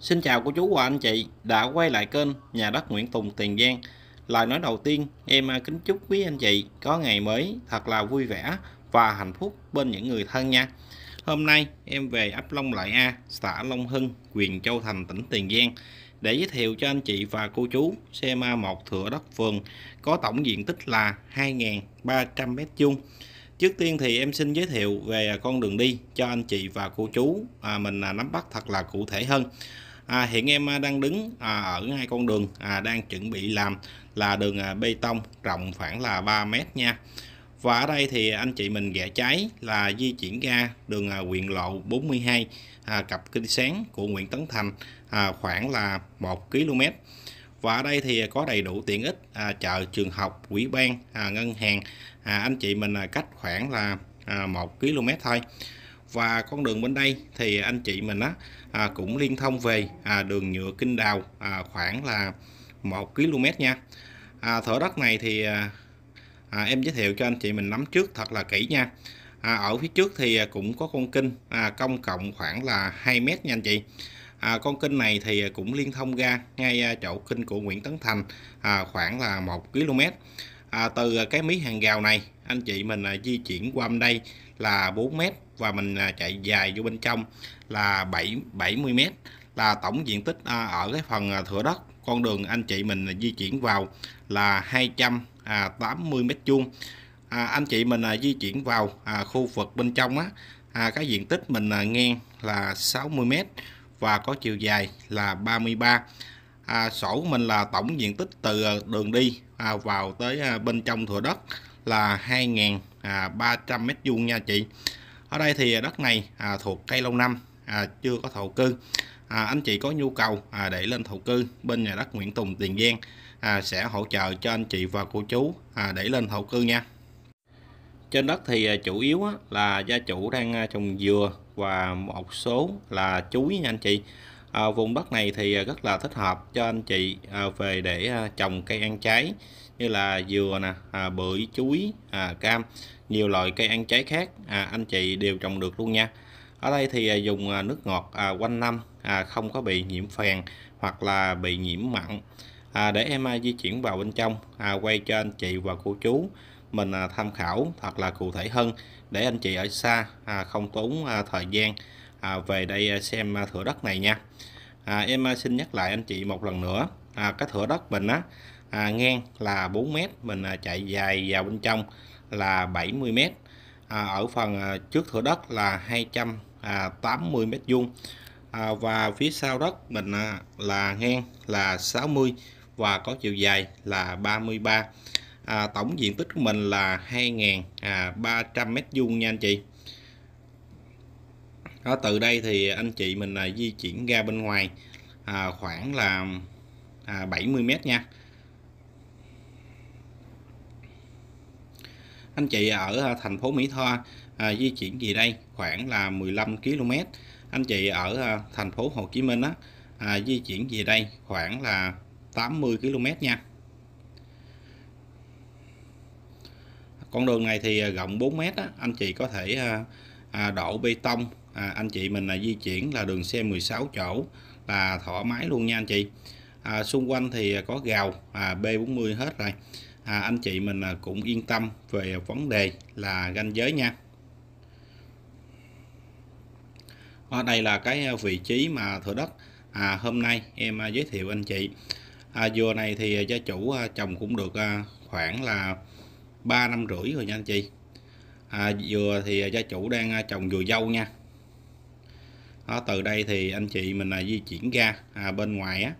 Xin chào cô chú và anh chị đã quay lại kênh Nhà đất Nguyễn Tùng Tiền Giang. Lời nói đầu tiên, em à, kính chúc quý anh chị có ngày mới thật là vui vẻ và hạnh phúc bên những người thân nha. Hôm nay em về ấp Long Lại A, xã Long Hưng, huyện Châu Thành, tỉnh Tiền Giang để giới thiệu cho anh chị và cô chú xem à, một thửa đất vườn có tổng diện tích là 2.300 m2. Trước tiên thì em xin giới thiệu về à, con đường đi cho anh chị và cô chú à, mình nắm bắt thật là cụ thể hơn à, hiện em à, đang đứng à, ở hai con đường à, đang chuẩn bị làm là đường à, bê tông rộng khoảng là 3 mét nha và ở đây thì anh chị mình rẽ cháy là di chuyển ra đường à, quyện lộ 42 à, cặp kinh sáng của Nguyễn Tấn Thành à, khoảng là 1 km và ở đây thì có đầy đủ tiện ích à, chợ trường học quỹ ban à, ngân hàng à, anh chị mình à, cách khoảng là à, 1 km thôi và con đường bên đây thì anh chị mình á à, cũng liên thông về à, đường nhựa kinh đào à, khoảng là 1 km nha à, thửa đất này thì à, à, em giới thiệu cho anh chị mình nắm trước thật là kỹ nha à, ở phía trước thì cũng có con kinh à, công cộng khoảng là 2 mét nha anh chị à, con kênh này thì cũng liên thông ra ngay à, chỗ kênh của Nguyễn Tấn Thành à, khoảng là 1 km à, từ cái mí hàng rào này anh chị mình à, di chuyển qua bên đây là 4m và mình à, chạy dài vô bên trong là 7 70m là tổng diện tích à, ở cái phần à, thửa đất con đường anh chị mình di chuyển vào là 280 mét vuông à, anh chị mình di chuyển vào à, khu vực bên trong á à, cái diện tích mình ngang là 60m và có chiều dài là 33 à, sổ của mình là tổng diện tích từ đường đi à, vào tới bên trong thửa đất là 2.300 à, mét vuông nha chị ở đây thì đất này à, thuộc cây lâu năm à, chưa có thổ cư à, anh chị có nhu cầu à, để lên thổ cư bên nhà đất Nguyễn Tùng Tiền Giang à, sẽ hỗ trợ cho anh chị và cô chú à, để lên thổ cư nha trên đất thì à, chủ yếu là gia chủ đang à, trồng dừa và một số là chuối nha anh chị à, vùng đất này thì ờ, rất là thích hợp cho anh chị à, về để à, trồng cây ăn trái như là dừa nè à, bưởi chuối à, cam nhiều loại cây ăn trái khác à, anh chị đều trồng được luôn nha ở đây thì à, dùng nước ngọt à, quanh năm à, không có bị nhiễm phèn hoặc là bị nhiễm mặn à, để em à, di chuyển vào bên trong à, quay cho anh chị và cô chú mình à, tham khảo thật là cụ thể hơn để anh chị ở xa à, không tốn à, thời gian về đây xem thửa đất này nha em xin nhắc lại anh chị một lần nữa cái thửa đất mình á ngang là 4m mình chạy dài vào bên trong là 70m à, ở phần trước thửa đất là 280m vuông và phía sau đất mình là ngang là 60 và có chiều dài là 33 à, tổng diện tích của mình là 2.300 à, mét vuông nha anh chị đó từ đây thì anh chị mình à, di chuyển ra bên ngoài à, khoảng là à, 70 mét nha anh chị ở à, thành phố Mỹ Tho à, di chuyển gì đây khoảng là 15 km anh chị ở à, thành phố Hồ Chí Minh á à, di chuyển về đây khoảng là 80 km nha con đường này thì à, rộng 4 mét á, anh chị có thể à, à, đổ bê tông à, anh chị mình là di chuyển là đường xe 16 chỗ là thoải mái luôn nha anh chị à, xung quanh thì có gào à, B40 hết rồi à, anh chị mình cũng yên tâm về vấn đề là ranh giới nha ở à, đây là cái vị trí mà thửa đất à, hôm nay em giới thiệu anh chị à, dừa này thì gia chủ chồng cũng được khoảng là 3 năm rưỡi rồi nha anh chị à, dừa thì gia chủ đang à, trồng dừa dâu nha đó, từ đây thì anh chị mình à, di chuyển ra à, bên ngoài á,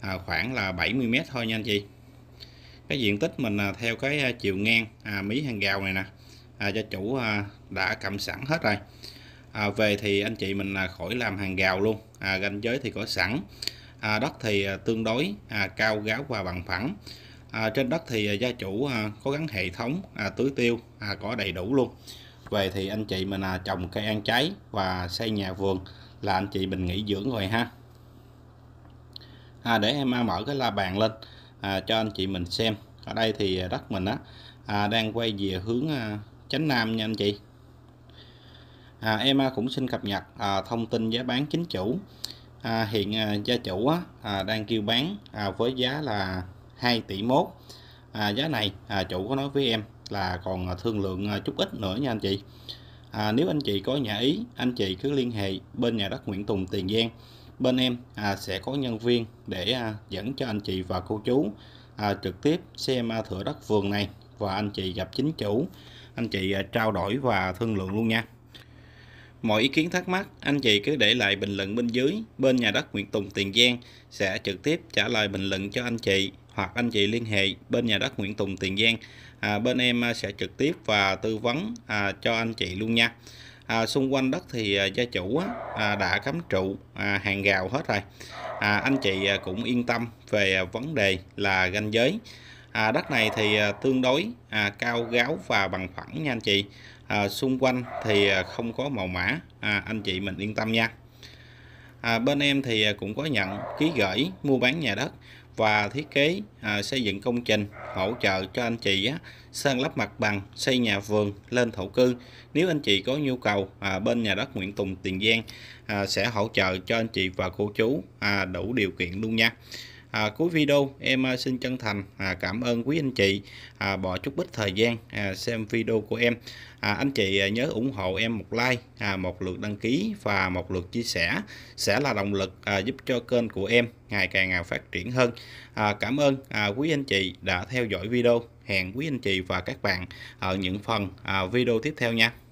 à, khoảng là 70m thôi nha anh chị cái diện tích mình à, theo cái chiều ngang à, mí hàng gào này nè à, gia chủ à, đã cầm sẵn hết rồi à, về thì anh chị mình khỏi làm hàng gào luôn à, ranh giới thì có sẵn à, đất thì tương đối à, cao gáo và bằng phẳng à, trên đất thì à, gia chủ à, có gắn hệ thống à, tưới tiêu à, có đầy đủ luôn về thì anh chị mình à, trồng cây ăn trái và xây nhà vườn là anh chị mình nghỉ dưỡng rồi ha à, để em à, mở cái la bàn lên à, cho anh chị mình xem ở đây thì à, đất mình á à, đang quay về hướng à, chánh nam nha anh chị à, em à, cũng xin cập nhật à, thông tin giá bán chính chủ à, hiện à, gia chủ á, à, đang kêu bán à, với giá là 2 tỷ mốt à, giá này à, chủ có nói với em là còn à, thương lượng à, chút ít nữa nha anh chị à, nếu anh chị có nhà ý anh chị cứ liên hệ bên nhà đất Nguyễn Tùng Tiền Giang bên em à, sẽ có nhân viên để à, dẫn cho anh chị và cô chú à, trực tiếp xem à, thửa đất vườn này và anh chị gặp chính chủ anh chị à, trao đổi và thương lượng luôn nha mọi ý kiến thắc mắc anh chị cứ để lại bình luận bên dưới bên nhà đất Nguyễn Tùng Tiền Giang sẽ trực tiếp trả lời bình luận cho anh chị hoặc anh chị liên hệ bên nhà đất Nguyễn Tùng Tiền Giang à, bên em à, sẽ trực tiếp và tư vấn à, cho anh chị luôn nha à, xung quanh đất thì à, gia chủ à, đã cắm trụ à, hàng gào hết rồi à, anh chị à, cũng yên tâm về vấn đề là ranh giới à, đất này thì tương đối à, cao gáo và bằng phẳng nha anh chị à, xung quanh thì không có màu mã à, anh chị mình yên tâm nha à, bên em thì à, cũng có nhận ký gửi mua bán nhà đất và thiết kế à, xây dựng công trình hỗ trợ cho anh chị á, san lấp mặt bằng xây nhà vườn lên thổ cư nếu anh chị có nhu cầu à, bên nhà đất Nguyễn Tùng Tiền Giang à, sẽ hỗ trợ cho anh chị và cô chú à, đủ điều kiện luôn nha à, cuối video em à, xin chân thành à, cảm ơn quý anh chị à, bỏ chút ít thời gian à, xem video của em à, anh chị à, nhớ ủng hộ em một like à, một lượt đăng ký và một lượt chia sẻ sẽ là động lực à, giúp cho kênh của em ngày càng ngày phát triển hơn à, cảm ơn à, quý anh chị đã theo dõi video hẹn quý anh chị và các bạn ở những phần à, video tiếp theo nha